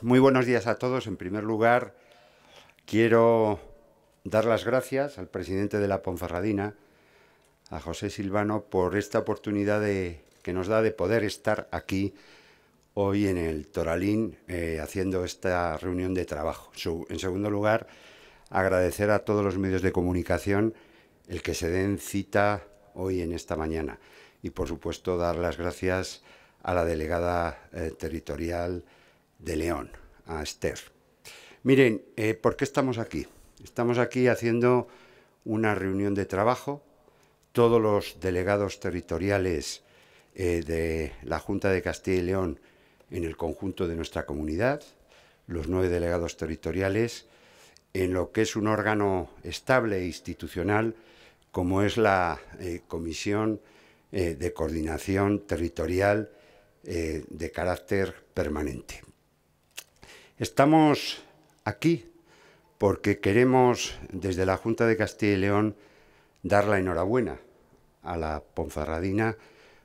Muy buenos días a todos. En primer lugar, quiero dar las gracias al presidente de la Ponferradina, a José Silvano, por esta oportunidad que nos da de poder estar aquí hoy en el Toralín eh, haciendo esta reunión de trabajo. en segundo lugar, agradecer a todos los medios de comunicación el que se den cita hoy en esta mañana y, por supuesto, dar las gracias a la delegada eh, territorial de León, a Esther. Miren, eh, ¿por qué estamos aquí? Estamos aquí haciendo una reunión de trabajo, todos los delegados territoriales eh, de la Junta de Castilla y León en el conjunto de nuestra comunidad, los nueve delegados territoriales, en lo que es un órgano estable e institucional como es la eh, Comisión de Coordinación Territorial de carácter permanente. Estamos aquí porque queremos desde la Junta de Castilla y León dar la enhorabuena a la Ponferradina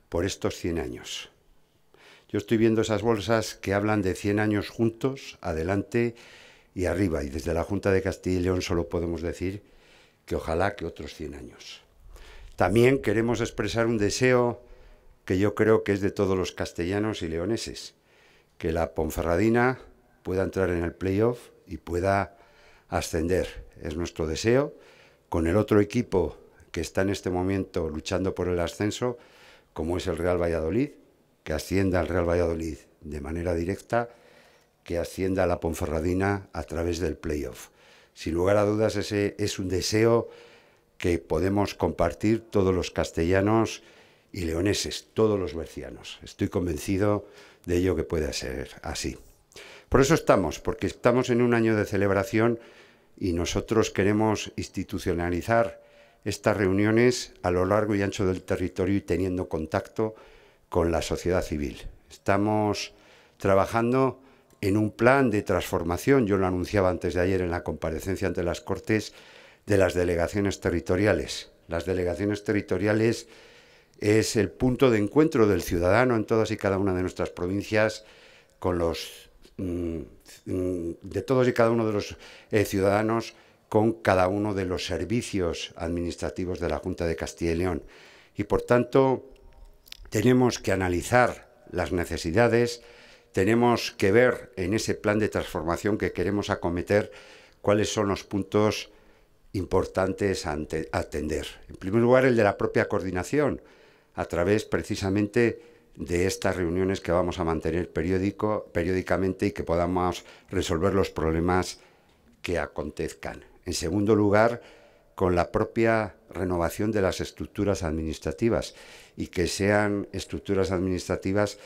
por estos 100 años. Yo estoy viendo esas bolsas que hablan de 100 años juntos, adelante y arriba, y desde la Junta de Castilla y León solo podemos decir que ojalá que otros 100 años. También queremos expresar un deseo que yo creo que es de todos los castellanos y leoneses, que la Ponferradina pueda entrar en el playoff y pueda ascender. Es nuestro deseo. Con el otro equipo que está en este momento luchando por el ascenso, como es el Real Valladolid, que ascienda al Real Valladolid de manera directa, que ascienda a la Ponferradina a través del playoff. Sin lugar a dudas, ese es un deseo que podemos compartir todos los castellanos y leoneses, todos los bercianos. Estoy convencido de ello que puede ser así. Por eso estamos, porque estamos en un año de celebración y nosotros queremos institucionalizar estas reuniones a lo largo y ancho del territorio y teniendo contacto con la sociedad civil. Estamos trabajando en un plan de transformación, yo lo anunciaba antes de ayer en la comparecencia ante las Cortes, de las delegaciones territoriales. Las delegaciones territoriales es el punto de encuentro del ciudadano en todas y cada una de nuestras provincias con los Mm, mm, de todos y cada uno de los eh, ciudadanos con cada uno de los servicios administrativos de la Junta de Castilla y León. Y por tanto, tenemos que analizar las necesidades, tenemos que ver en ese plan de transformación que queremos acometer cuáles son los puntos importantes a atender. En primer lugar, el de la propia coordinación, a través precisamente de estas reuniones que vamos a mantener periódico, periódicamente y que podamos resolver los problemas que acontezcan. En segundo lugar, con la propia renovación de las estructuras administrativas y que sean estructuras administrativas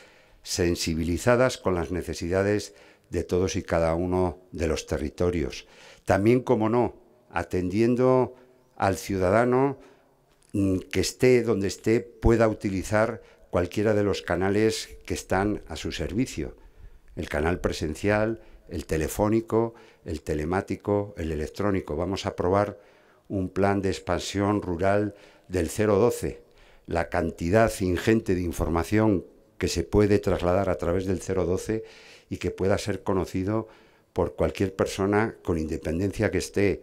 sensibilizadas con las necesidades de todos y cada uno de los territorios. También, como no, atendiendo al ciudadano mm, que esté donde esté, pueda utilizar cualquiera de los canales que están a su servicio, el canal presencial, el telefónico, el telemático, el electrónico. Vamos a probar un plan de expansión rural del 012. La cantidad ingente de información que se puede trasladar a través del 012 y que pueda ser conocido por cualquier persona con independencia que esté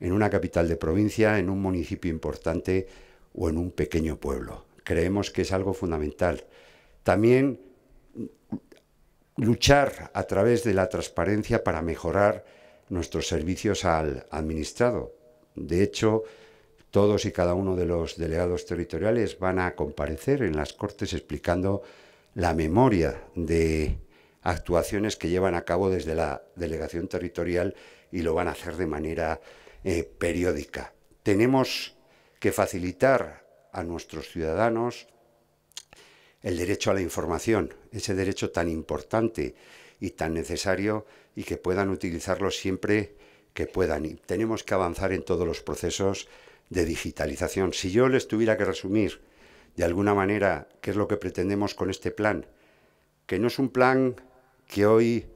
en una capital de provincia, en un municipio importante o en un pequeño pueblo creemos que es algo fundamental. También luchar a través de la transparencia para mejorar nuestros servicios al administrado. De hecho, todos y cada uno de los delegados territoriales van a comparecer en las Cortes explicando la memoria de actuaciones que llevan a cabo desde la delegación territorial y lo van a hacer de manera eh, periódica. Tenemos que facilitar a nuestros ciudadanos el derecho a la información, ese derecho tan importante y tan necesario y que puedan utilizarlo siempre que puedan. Y tenemos que avanzar en todos los procesos de digitalización. Si yo les tuviera que resumir de alguna manera qué es lo que pretendemos con este plan, que no es un plan que hoy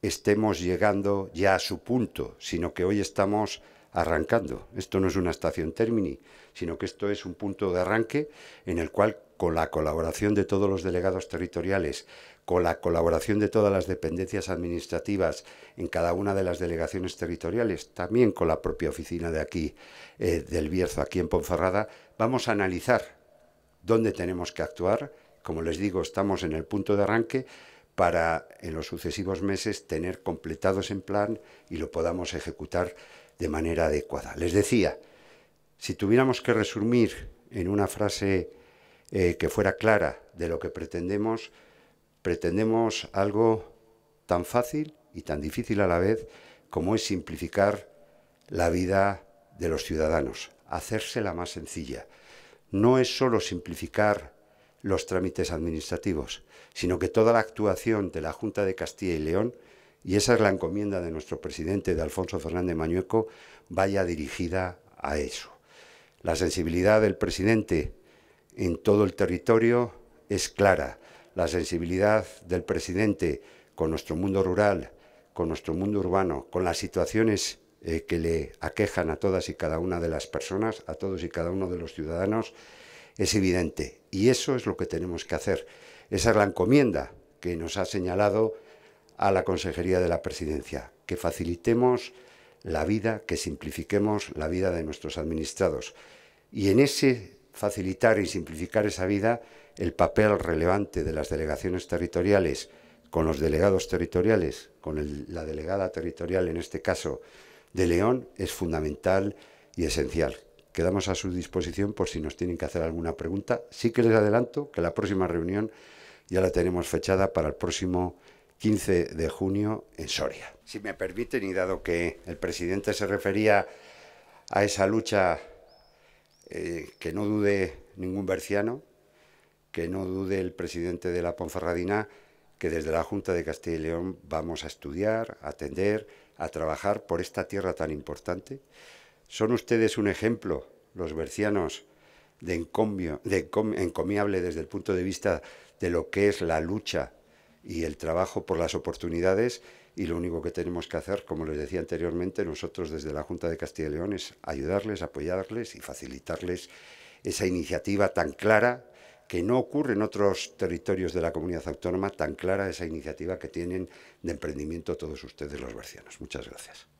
estemos llegando ya a su punto, sino que hoy estamos arrancando. Esto no es una estación Termini, sino que esto es un punto de arranque en el cual con la colaboración de todos los delegados territoriales, con la colaboración de todas las dependencias administrativas en cada una de las delegaciones territoriales, también con la propia oficina de aquí, eh, del Bierzo, aquí en Ponferrada, vamos a analizar dónde tenemos que actuar. Como les digo, estamos en el punto de arranque, para en los sucesivos meses tener completados en plan y lo podamos ejecutar de manera adecuada. Les decía, si tuviéramos que resumir en una frase eh, que fuera clara de lo que pretendemos, pretendemos algo tan fácil y tan difícil a la vez como es simplificar la vida de los ciudadanos, hacerse la más sencilla. No es solo simplificar los trámites administrativos, sino que toda la actuación de la Junta de Castilla y León, y esa es la encomienda de nuestro presidente, de Alfonso Fernández Mañueco, vaya dirigida a eso. La sensibilidad del presidente en todo el territorio es clara. La sensibilidad del presidente con nuestro mundo rural, con nuestro mundo urbano, con las situaciones eh, que le aquejan a todas y cada una de las personas, a todos y cada uno de los ciudadanos, es evidente. Y eso es lo que tenemos que hacer. Esa es la encomienda que nos ha señalado a la Consejería de la Presidencia, que facilitemos la vida, que simplifiquemos la vida de nuestros administrados. Y en ese facilitar y simplificar esa vida, el papel relevante de las delegaciones territoriales, con los delegados territoriales, con la delegada territorial en este caso de León, es fundamental y esencial quedamos a su disposición por si nos tienen que hacer alguna pregunta. Sí que les adelanto que la próxima reunión ya la tenemos fechada para el próximo 15 de junio en Soria. Si me permiten, y dado que el presidente se refería a esa lucha eh, que no dude ningún berciano, que no dude el presidente de la Ponferradina, que desde la Junta de Castilla y León vamos a estudiar, a atender, a trabajar por esta tierra tan importante son ustedes un ejemplo, los bercianos, de, encomiable desde el punto de vista de lo que es la lucha y el trabajo por las oportunidades y lo único que tenemos que hacer, como les decía anteriormente, nosotros desde la Junta de Castilla y León es ayudarles, apoyarles y facilitarles esa iniciativa tan clara que no ocurre en otros territorios de la comunidad autónoma, tan clara esa iniciativa que tienen de emprendimiento todos ustedes los bercianos. Muchas gracias.